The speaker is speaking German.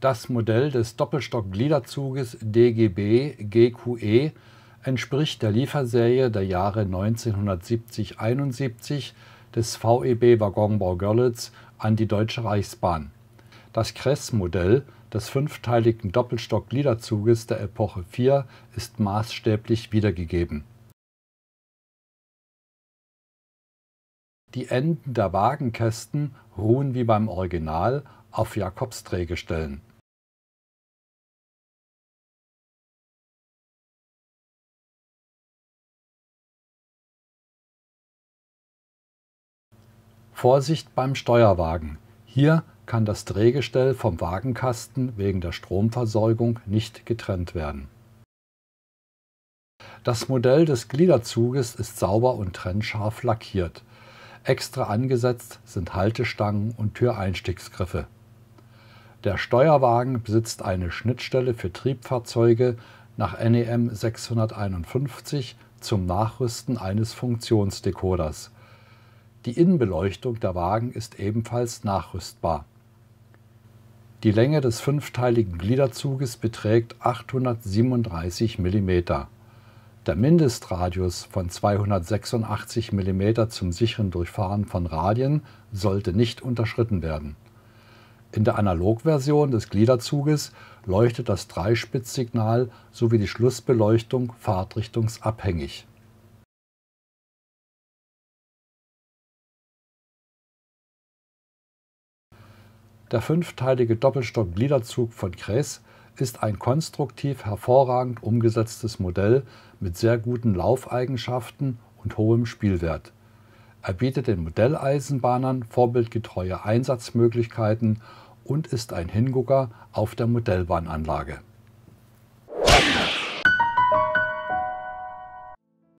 Das Modell des Doppelstock-Gliederzuges DGB GQE entspricht der Lieferserie der Jahre 1970-71 des VEB Waggonbau Görlitz an die Deutsche Reichsbahn. Das Kress-Modell des fünfteiligen Doppelstock-Gliederzuges der Epoche 4 ist maßstäblich wiedergegeben. Die Enden der Wagenkästen ruhen wie beim Original auf Jakobsträgestellen Vorsicht beim Steuerwagen. Hier kann das Drehgestell vom Wagenkasten wegen der Stromversorgung nicht getrennt werden. Das Modell des Gliederzuges ist sauber und trennscharf lackiert. Extra angesetzt sind Haltestangen und Türeinstiegsgriffe. Der Steuerwagen besitzt eine Schnittstelle für Triebfahrzeuge nach NEM 651 zum Nachrüsten eines Funktionsdekoders. Die Innenbeleuchtung der Wagen ist ebenfalls nachrüstbar. Die Länge des fünfteiligen Gliederzuges beträgt 837 mm. Der Mindestradius von 286 mm zum sicheren Durchfahren von Radien sollte nicht unterschritten werden. In der Analogversion des Gliederzuges leuchtet das Dreispitzsignal sowie die Schlussbeleuchtung fahrtrichtungsabhängig Der fünfteilige Doppelstock-Gliederzug von Kress ist ein konstruktiv hervorragend umgesetztes Modell mit sehr guten Laufeigenschaften und hohem Spielwert. Er bietet den Modelleisenbahnern vorbildgetreue Einsatzmöglichkeiten und ist ein Hingucker auf der Modellbahnanlage